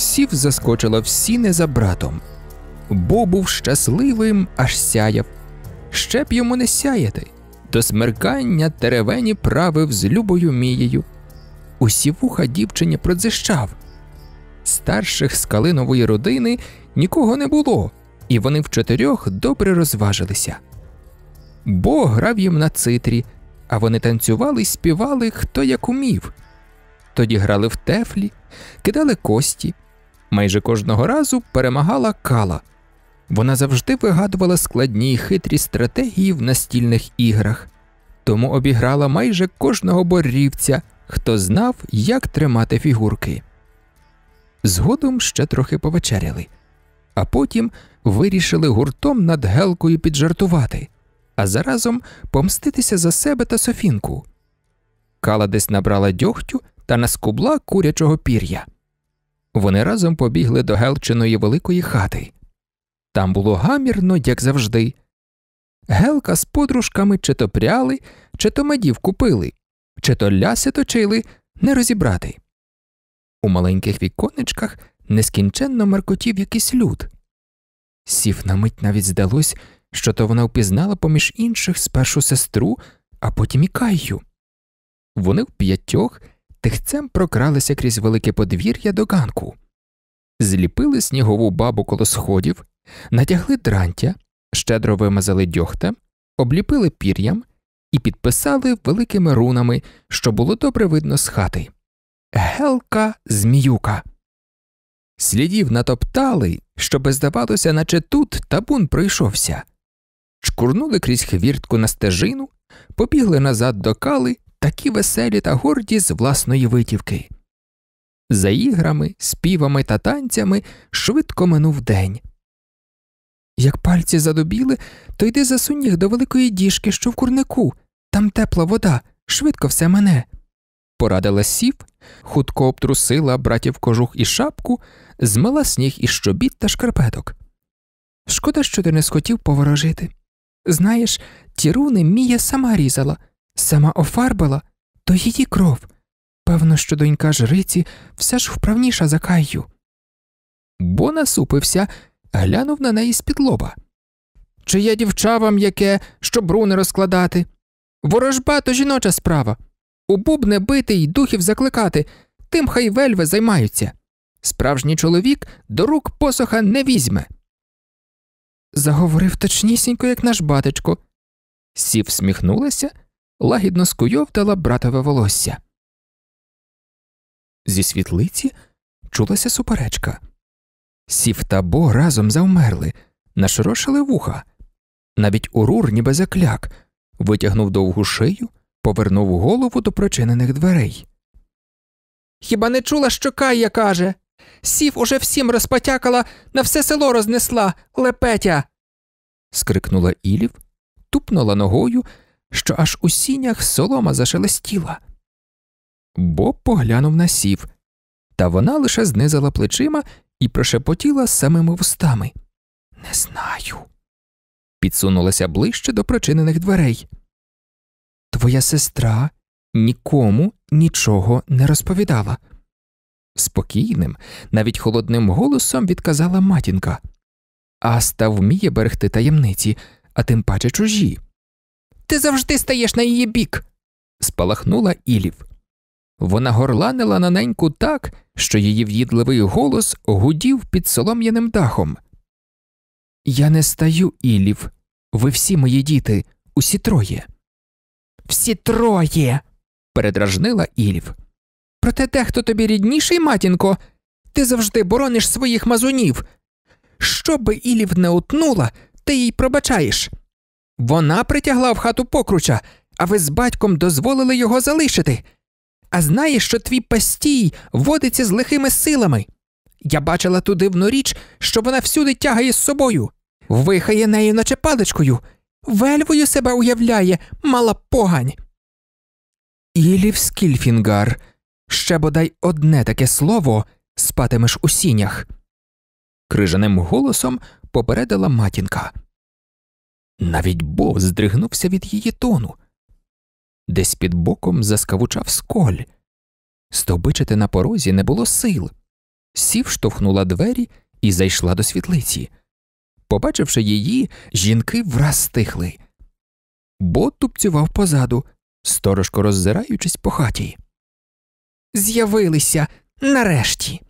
сів заскочила в сіни за братом. Бо був щасливим, аж сяяв. Ще б йому не сяяти. До смеркання теревені правив з любою мією. Усі вуха дівчині продзищав. Старших з калинової родини нікого не було, і вони в чотирьох добре розважилися. Бо грав їм на цитрі, а вони танцювали й співали хто як умів. Тоді грали в тефлі, кидали кості, майже кожного разу перемагала Кала. Вона завжди вигадувала складні й хитрі стратегії в настільних іграх, тому обіграла майже кожного борівця, хто знав, як тримати фігурки. Згодом ще трохи повечеряли, а потім вирішили гуртом над гелкою піджартувати, а заразом помститися за себе та Софінку. Кала десь набрала дьогтю та наскубла курячого пір'я. Вони разом побігли до Гелчиної великої хати. Там було гамірно, як завжди. Гелка з подружками чи то пряли, чи то медів купили, чи то ляси точили, не розібрати. У маленьких віконечках нескінченно меркотів якийсь люд. Сів на мить навіть здалось, що то вона впізнала поміж інших спершу сестру, а потім і Кайю. Вони в п'ятьох тихцем прокралися крізь велике подвір'я до ганку, зліпили снігову бабу коло сходів, натягли дрантя, щедро вимазали дьохта, обліпили пір'ям і підписали великими рунами, що було добре видно з хати. Гелка зміюка. Слідів натоптали, щоби здавалося, наче тут табун пройшовся, чкурнули крізь хвіртку на стежину, побігли назад до кали такі веселі та горді з власної витівки. За іграми, співами та танцями швидко минув день. Як пальці задобіли, то йди засунь їх до великої діжки, що в курнику, там тепла вода, швидко все мене. Порадила сів, хутко обтрусила братів кожух і шапку, змила сніг із щобіт та шкарпеток. Шкода, що ти не схотів поворожити. Знаєш, ті руни Мія сама різала, сама офарбила, то її кров. Певно, що донька жриці все ж вправніша за Кайю. Бо насупився, глянув на неї з під лоба. Чи я дівча вам яке, щоб руни розкладати? Ворожба то жіноча справа. У бубне бити й духів закликати, тим хай вельви займаються. Справжній чоловік до рук посоха не візьме. Заговорив точнісінько, як наш батечко. Сів сміхнулася лагідно скуйовдала братове волосся. Зі світлиці чулася суперечка. Сів та бо разом завмерли, нашорошили вуха. Навіть урур, ніби закляк, витягнув довгу шию, повернув голову до прочинених дверей. Хіба не чула, що кайя каже? Сів уже всім розпотякала, на все село рознесла, лепетя. скрикнула Ілів, тупнула ногою що аж у сінях солома зашелестіла. Боб поглянув на сів, та вона лише знизала плечима і прошепотіла самими вустами. Не знаю. Підсунулася ближче до прочинених дверей. Твоя сестра нікому нічого не розповідала. Спокійним, навіть холодним голосом відказала матінка. Аста вміє берегти таємниці, а тим паче чужі. Ти завжди стаєш на її бік. спалахнула Ілів. Вона горланила на неньку так, що її в'їдливий голос гудів під солом'яним дахом. Я не стаю Ілів. Ви всі мої діти, усі троє. Всі троє. передражнила Ілів. Проте дехто тобі рідніший, матінко, ти завжди борониш своїх мазунів. Що би Ілів не утнула, ти їй пробачаєш. Вона притягла в хату покруча, а ви з батьком дозволили його залишити. А знаєш, що твій пастій водиться з лихими силами. Я бачила ту дивну річ, що вона всюди тягає з собою, вихає нею, наче паличкою, вельвою себе уявляє, мала погань. Ілів Скільфінгар, ще бодай одне таке слово спатимеш у сінях. Крижаним голосом попередила матінка. Навіть Боб здригнувся від її тону. Десь під боком заскавучав сколь. Стобичити на порозі не було сил. Сів штовхнула двері і зайшла до світлиці. Побачивши її, жінки враз стихли. Бо тупцював позаду, сторожко роззираючись по хаті. З'явилися нарешті.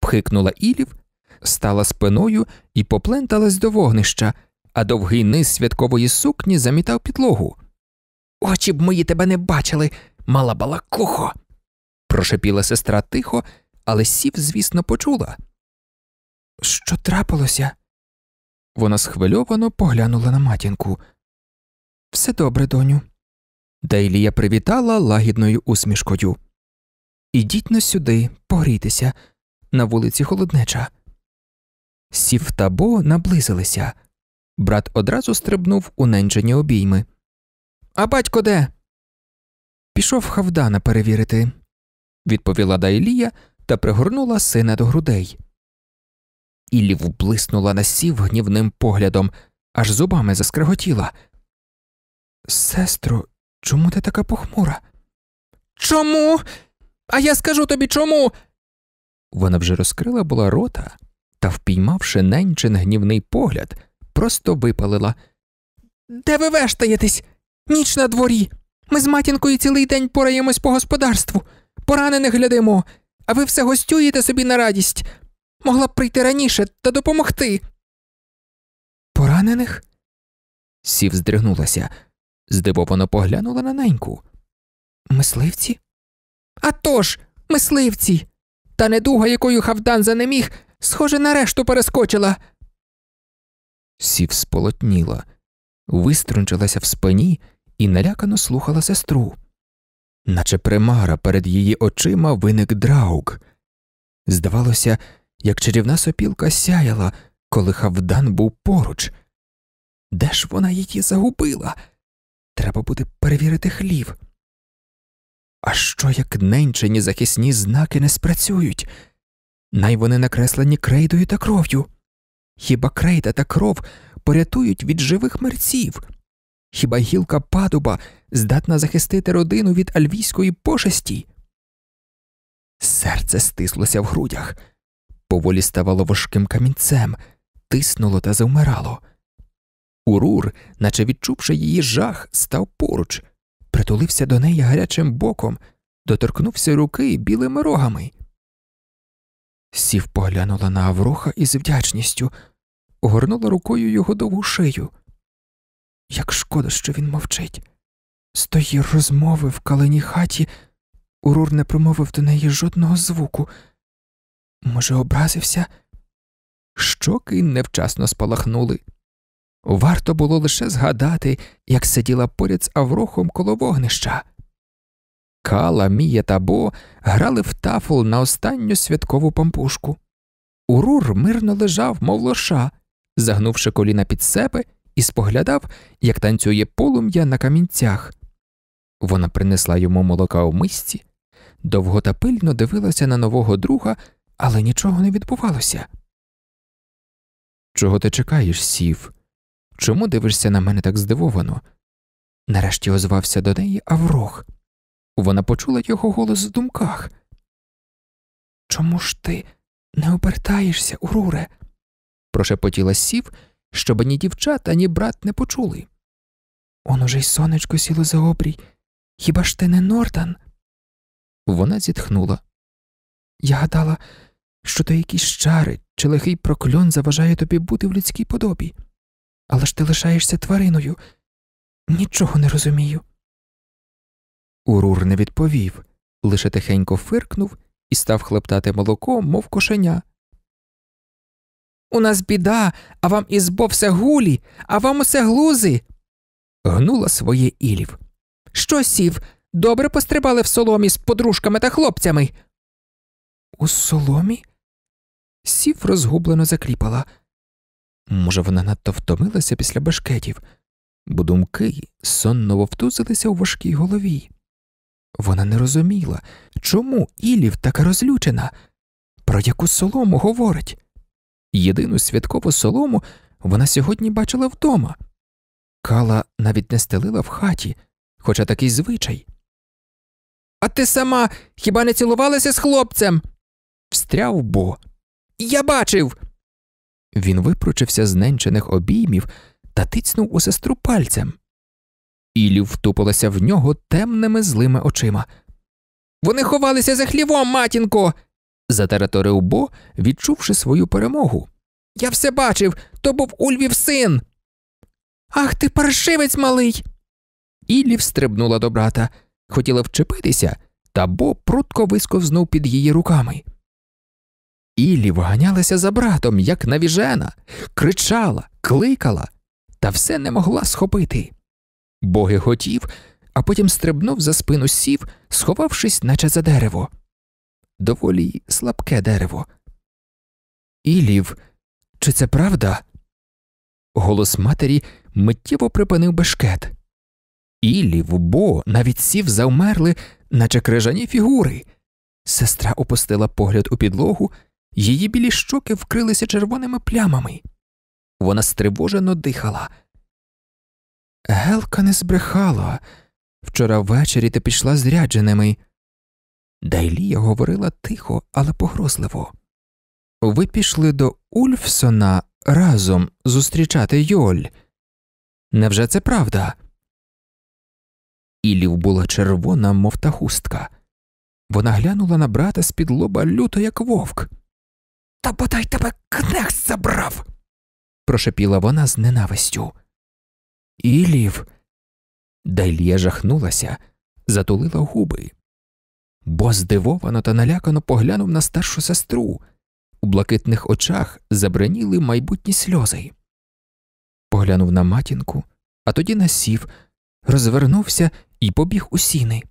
пхикнула Ілів, стала спиною і попленталась до вогнища, а довгий низ святкової сукні замітав підлогу. Очі б мої тебе не бачили, мала балакухо. прошепіла сестра тихо, але сів, звісно, почула. Що трапилося? Вона схвильовано поглянула на матінку. Все добре, доню. Дейлія привітала лагідною усмішкою. Ідіть на сюди, погрійтеся, на вулиці холоднеча. Сів та Бо наблизилися. Брат одразу стрибнув у ненджені обійми. А батько де? Пішов хавдана перевірити, відповіла Дайлія та пригорнула сина до грудей. Іллі вблиснула на сів гнівним поглядом, аж зубами заскриготіла. Сестро, чому ти така похмура? Чому? А я скажу тобі чому? Вона вже розкрила була рота та, впіймавши ненчин гнівний погляд, просто випалила. Де ви вештаєтесь? Ніч на дворі. Ми з матінкою цілий день пораємось по господарству, поранених глядимо, а ви все гостюєте собі на радість. Могла б прийти раніше та допомогти. Поранених? Сів здригнулася. Здивовано поглянула на неньку. Мисливці? «А тож, мисливці. Та недуга, якою хавдан занеміг, схоже, нарешту перескочила. Сів сполотніла, виструнчилася в спині і налякано слухала сестру, наче примара перед її очима виник драук. Здавалося, як чарівна сопілка сяяла, коли Хавдан був поруч. Де ж вона її загубила? Треба буде перевірити хлів. А що як ненчені захисні знаки не спрацюють? Най вони накреслені крейдою та кров'ю. Хіба крейда та кров порятують від живих мерців? Хіба гілка падуба здатна захистити родину від альвійської пошесті? Серце стислося в грудях, поволі ставало важким камінцем, тиснуло та завмирало. Урур, наче відчувши її жах, став поруч, притулився до неї гарячим боком, доторкнувся руки білими рогами. Сів поглянула на Авроха із вдячністю огорнула рукою його довгу шию. Як шкода, що він мовчить. З тої розмови в каленій хаті Урур не промовив до неї жодного звуку. Може, образився? Щоки невчасно спалахнули. Варто було лише згадати, як сиділа поряд з Аврохом коло вогнища. Кала, Мія та Бо грали в тафл на останню святкову пампушку. Урур мирно лежав, мов лоша, загнувши коліна під себе, і споглядав, як танцює полум'я на камінцях. Вона принесла йому молока у мисці, довго та пильно дивилася на нового друга, але нічого не відбувалося. Чого ти чекаєш, сів? Чому дивишся на мене так здивовано? Нарешті озвався до неї Аврох. Вона почула його голос в думках. Чому ж ти не обертаєшся, Уруре? прошепотіла сів, щоб ні дівчата, ні брат не почули. Он уже й сонечко сіло за обрій. Хіба ж ти не Нордан? Вона зітхнула. Я гадала, що то якісь чари чи лихий прокльон заважає тобі бути в людській подобі. Але ж ти лишаєшся твариною. Нічого не розумію. Урур не відповів, лише тихенько фиркнув і став хлептати молоко, мов кошеня, у нас біда, а вам все гулі, а вам усе глузи. Гнула своє Ілів. Що сів? Добре пострибали в соломі з подружками та хлопцями. У соломі? Сів розгублено закліпала. Може, вона надто втомилася після башкетів, бо думки сонно вовтузилися у важкій голові. Вона не розуміла, чому Ілів така розлючена, про яку солому говорить. Єдину святкову солому вона сьогодні бачила вдома. Кала навіть не стелила в хаті, хоча такий звичай. А ти сама хіба не цілувалася з хлопцем? встряв бо. Я бачив. Він випручився з ненчених обіймів та тицнув у сестру пальцем. Ілів втупилася в нього темними злими очима. Вони ховалися за хлівом, матінко, затараторив Бо, відчувши свою перемогу. Я все бачив, то був Ульвів син. Ах ти паршивець малий. Іллі встрибнула до брата, хотіла вчепитися, та Бо прутко висковзнув під її руками. Іллі вганялася за братом, як навіжена, кричала, кликала, та все не могла схопити. Боги хотів, а потім стрибнув за спину сів, сховавшись, наче за дерево доволі слабке дерево. Ілів, чи це правда? Голос матері миттєво припинив бешкет. Ілів, бо навіть сів завмерли, наче крижані фігури. Сестра опустила погляд у підлогу, її білі щоки вкрилися червоними плямами. Вона стривожено дихала. Гелка не збрехала. Вчора ввечері ти пішла зрядженими. Дайлія говорила тихо, але погрозливо. Ви пішли до Ульфсона разом зустрічати Йоль. Невже це правда? Ілів була червона, мов та хустка. Вона глянула на брата з під лоба люто, як вовк. Та бодай тебе кнехт забрав. прошепіла вона з ненавистю. Ілів. Дайлія жахнулася, затулила губи бо здивовано та налякано поглянув на старшу сестру. У блакитних очах забраніли майбутні сльози. Поглянув на матінку, а тоді насів, розвернувся і побіг у сіни.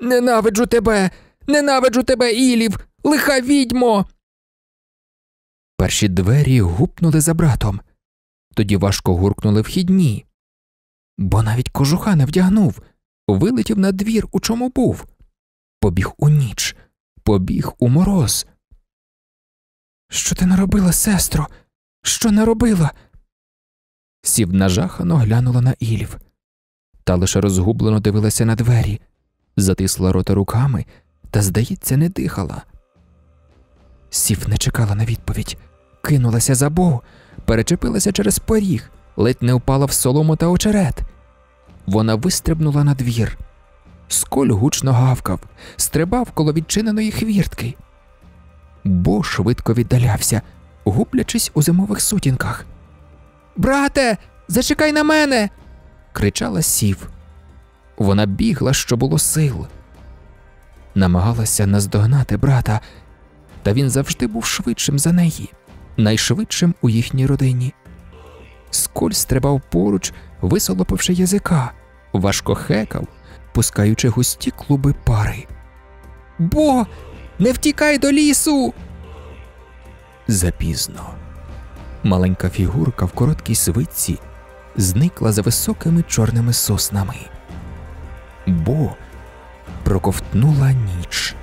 Ненавиджу тебе, ненавиджу тебе, Ілів, лиха відьмо. Перші двері гупнули за братом, тоді важко гуркнули вхідні, бо навіть кожуха не вдягнув, вилетів на двір, у чому був побіг у ніч, побіг у мороз. Що ти наробила, сестро? Що наробила? Сів нажахано глянула на Ілів, та лише розгублено дивилася на двері, затисла рота руками та, здається, не дихала. Сів не чекала на відповідь, кинулася за Бог, перечепилася через поріг, ледь не впала в солому та очерет. Вона вистрибнула на двір сколь гучно гавкав, стрибав коло відчиненої хвіртки, бо швидко віддалявся, гуплячись у зимових сутінках. Брате, зачекай на мене. кричала сів. Вона бігла, що було сил. Намагалася наздогнати брата, та він завжди був швидшим за неї, найшвидшим у їхній родині. Сколь стрибав поруч, висолопивши язика, важко хекав, пускаючи густі клуби пари. Бо, не втікай до лісу. Запізно. Маленька фігурка в короткій свитці зникла за високими чорними соснами, бо проковтнула ніч.